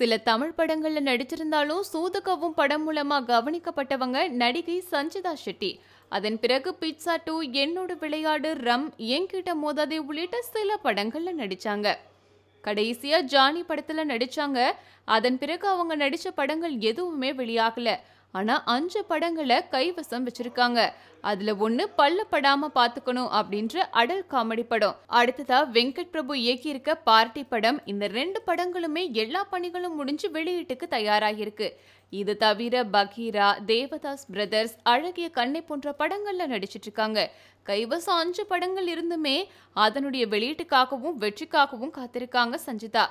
சில தமிழ் படங்கள்ல நடிச்சிருந்தாலும் சூதுகவும் படம் மூலமா கவனிக்கப்பட்டவங்க நடிகை சஞ்சிதா ஷெட்டி அதன் பிறகு பிட்சா டூ என்னோட விளையாடு ரம் என்கிட்ட மோதாதே உள்ளிட்ட சில படங்கள்ல நடிச்சாங்க கடைசியா ஜானி படத்துல நடிச்சாங்க அதன் பிறகு அவங்க நடிச்ச படங்கள் எதுவுமே வெளியாகல ஆனால் அஞ்சு படங்களை கைவசம் வச்சிருக்காங்க அதுல பல்ல படாம பாத்துக்கணும் அப்படின்ற அடல் காமெடி படம் அடுத்ததா வெங்கட் பிரபு இயக்கியிருக்க பார்ட்டி படம் இந்த ரெண்டு படங்களுமே எல்லா பணிகளும் முடிஞ்சு வெளியீட்டுக்கு தயாராகிருக்கு இது தவிர பகீரா தேவதாஸ் பிரதர்ஸ் அழகிய கண்ணை போன்ற படங்கள்ல நடிச்சிட்டு இருக்காங்க கைவசம் அஞ்சு படங்கள் இருந்துமே அதனுடைய வெளியீட்டுக்காகவும் வெற்றிக்காகவும் காத்திருக்காங்க சஞ்சிதா